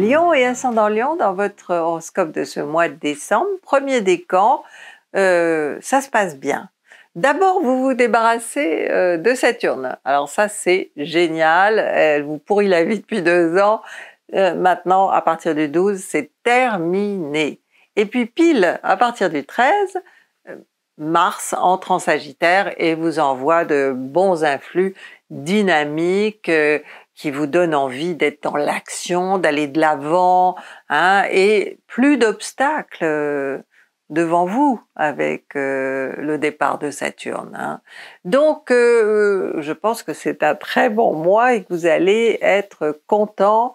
Lion et ascendant Lion, dans votre horoscope de ce mois de décembre, premier décan, euh, ça se passe bien. D'abord, vous vous débarrassez euh, de Saturne. Alors ça, c'est génial. Elle vous pourrit la vie depuis deux ans. Euh, maintenant, à partir du 12, c'est terminé. Et puis pile, à partir du 13, Mars entre en Sagittaire et vous envoie de bons influx dynamiques, qui vous donne envie d'être dans l'action, d'aller de l'avant, hein, et plus d'obstacles euh, devant vous avec euh, le départ de Saturne. Hein. Donc, euh, je pense que c'est un très bon mois et que vous allez être content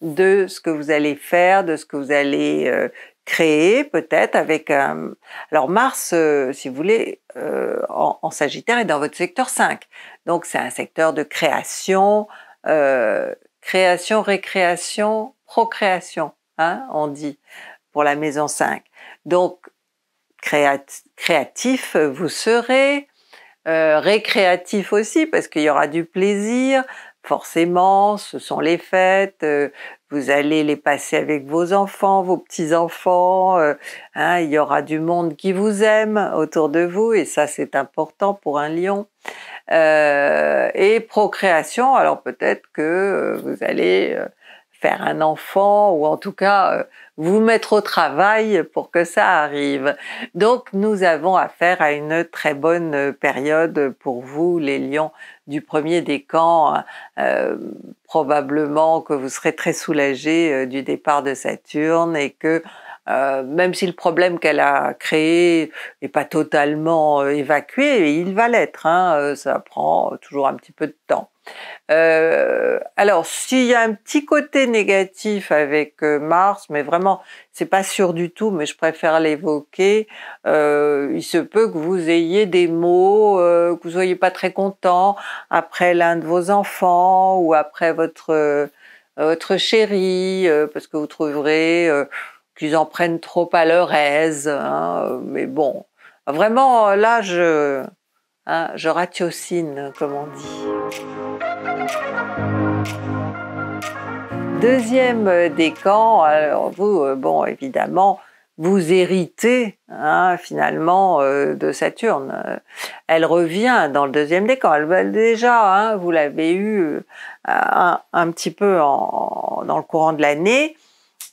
de ce que vous allez faire, de ce que vous allez créer peut-être avec Alors Mars, si vous voulez, en, en, Sagittaire est dans votre secteur 5. Donc c'est un secteur de création, euh, création, récréation, procréation, hein, on dit pour la maison 5. Donc, créatif, vous serez, euh, récréatif aussi, parce qu'il y aura du plaisir, forcément, ce sont les fêtes, euh, vous allez les passer avec vos enfants, vos petits-enfants, hein, il y aura du monde qui vous aime autour de vous, et ça c'est important pour un lion. Euh, et procréation, alors peut-être que euh, vous allez euh, faire un enfant ou en tout cas vous mettre au travail pour que ça arrive. Donc nous avons affaire à une très bonne période pour vous les lions du premier décan. camps, hein. probablement que vous serez très soulagés du départ de Saturne et que euh, même si le problème qu'elle a créé n'est pas totalement euh, évacué, et il va l'être, hein, euh, ça prend toujours un petit peu de temps. alors, s'il y a un petit côté négatif avec Mars, mais vraiment, c'est pas sûr du tout, mais je préfère l'évoquer. il se peut que vous ayez des mots, que vous soyez pas très content après l'un de vos enfants ou après votre votre chérie, parce que vous trouverez qu'ils en prennent trop à leur aise. Hein, mais bon, vraiment, là, je, hein, je ratiocine, comme on dit. Deuxième décan, alors vous, euh, bon, évidemment, vous héritez hein, finalement euh, de Saturne. Elle revient dans le deuxième décan. Elle, déjà, vous l'avez eu euh, un, petit peu en, dans le courant de l'année.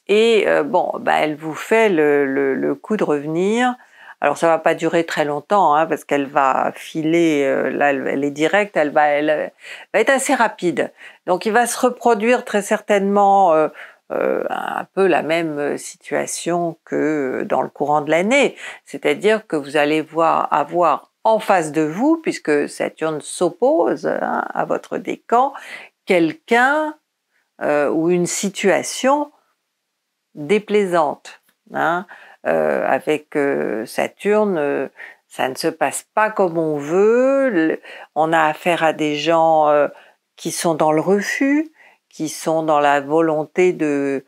Et euh, bon, bah, elle vous fait le, le, coup de revenir. Alors ça va pas durer très longtemps hein, parce qu'elle va filer, euh, là elle, est directe, elle va, elle, va être assez rapide. Donc il va se reproduire très certainement euh, un peu la même situation que dans le courant de l'année, c'est-à-dire que vous allez voir avoir en face de vous, puisque Saturne s'oppose hein, à votre décan, quelqu'un ou une situation déplaisante. Hein. Euh, avec euh, Saturne, euh, ça ne se passe pas comme on veut. on a affaire à des gens qui sont dans le refus, qui sont dans la volonté de,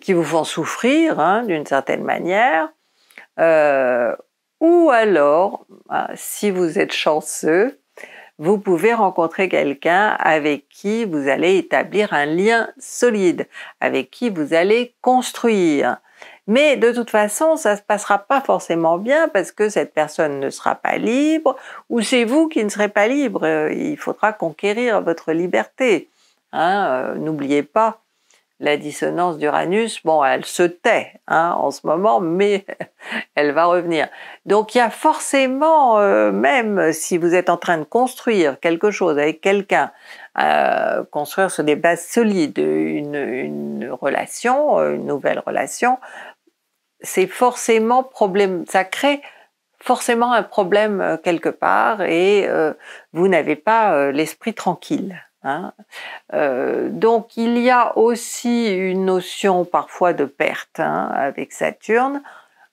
qui vous font souffrir hein, d'une certaine manière. ou alors, hein, si vous êtes chanceux, vous pouvez rencontrer quelqu'un avec qui vous allez établir un lien solide, avec qui vous allez construire. Mais de toute façon, ça ne se passera pas forcément bien parce que cette personne ne sera pas libre ou c'est vous qui ne serez pas libre. Euh, il faudra conquérir votre liberté. Hein, euh, n'oubliez hein, pas la dissonance d'Uranus, bon, elle se tait hein, en ce moment, mais elle va revenir. Donc il y a forcément, euh, même si vous êtes en train de construire quelque chose avec quelqu'un, euh, construire sur des bases solides une, relation, euh, une nouvelle relation, c'est forcément problème, ça crée forcément un problème quelque part et vous n'avez pas l'esprit tranquille. Hein. Euh, donc il y a aussi une notion parfois de perte hein, avec Saturne.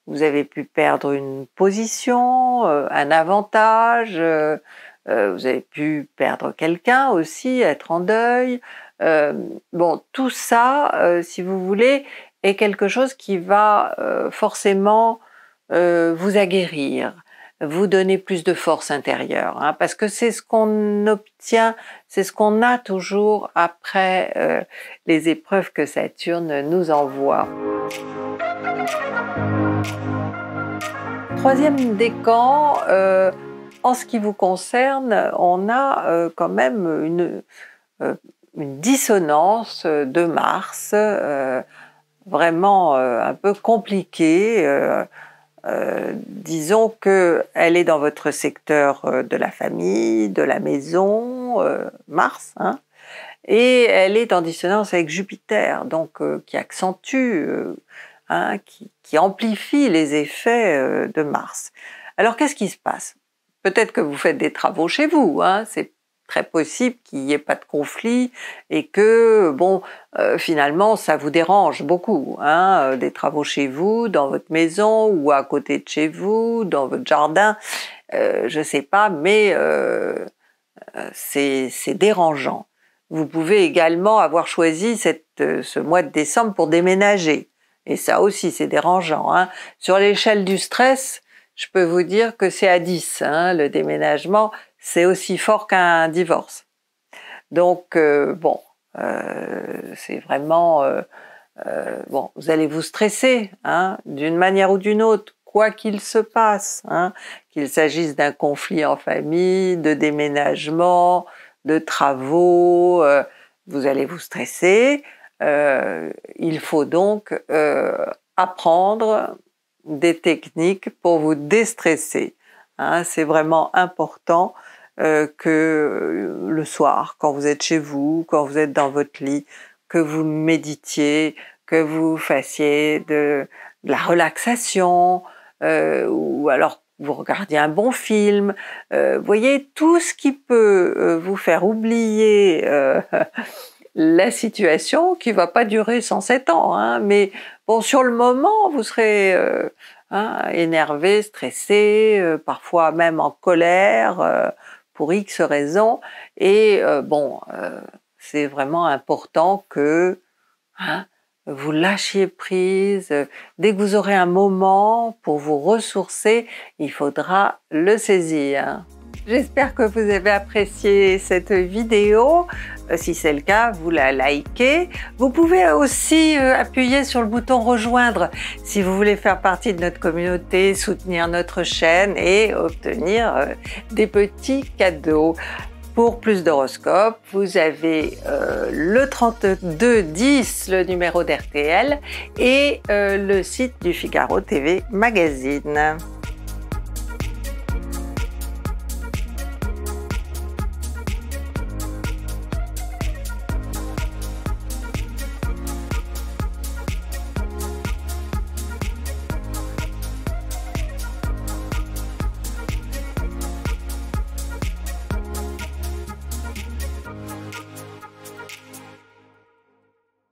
Vous avez pu perdre une position, euh, un avantage, euh, vous avez pu perdre quelqu'un aussi, être en deuil. bon, tout ça, si vous voulez, est quelque chose qui va forcément vous aguerrir vous donner plus de force intérieure, hein, parce que c'est ce qu'on obtient, c'est ce qu'on a toujours après euh, les épreuves que Saturne nous envoie. Troisième décan, euh, en ce qui vous concerne, on a euh, quand même euh, une, dissonance de Mars, vraiment un peu compliquée euh, disons que est dans votre secteur euh, de la famille, de la maison, euh, Mars, hein. et elle est en dissonance avec Jupiter, donc qui accentue, hein, qui, amplifie les effets de Mars. Alors qu'est-ce qui se passe Peut-être que vous faites des travaux chez vous, hein, c'est très possible qu'il n'y ait pas de conflit et que, bon, euh, finalement, ça vous dérange beaucoup, hein, euh, des travaux chez vous, dans votre maison ou à côté de chez vous, dans votre jardin, je euh, je sais pas, mais c'est dérangeant. Vous pouvez également avoir choisi cette, ce mois de décembre pour déménager. Et ça aussi, c'est dérangeant. Hein. Sur l'échelle du stress, je peux vous dire que c'est à 10, hein, le déménagement, c'est aussi fort qu'un divorce. Donc, euh, bon, euh, c'est vraiment... Euh, bon, vous allez vous stresser, hein, d'une manière ou d'une autre, quoi qu'il se passe, hein. qu'il s'agisse d'un conflit en famille, de déménagement, de travaux, vous allez vous stresser. il faut donc apprendre des techniques pour vous déstresser. Hein. c'est vraiment important euh, que euh, le soir, quand vous êtes chez vous, quand vous êtes dans votre lit, que vous méditiez, que vous fassiez de, la relaxation, euh, ou alors vous regardiez un bon film, euh, voyez tout ce qui peut euh, vous faire oublier la situation qui va pas durer 107 ans, hein, mais bon sur le moment vous serez hein, énervé, stressé, parfois même en colère pour X raisons. Et euh, bon, euh, c'est vraiment important que hein, vous lâchiez prise. Dès que vous aurez un moment pour vous ressourcer, il faudra le saisir. J'espère que vous avez apprécié cette vidéo. Euh, si c'est le cas, vous la likez. Vous pouvez aussi euh, appuyer sur le bouton rejoindre si vous voulez faire partie de notre communauté, soutenir notre chaîne et obtenir euh, des petits cadeaux. Pour plus d'horoscopes, vous avez le 3210, le numéro d'RTL, et le site du Figaro TV Magazine.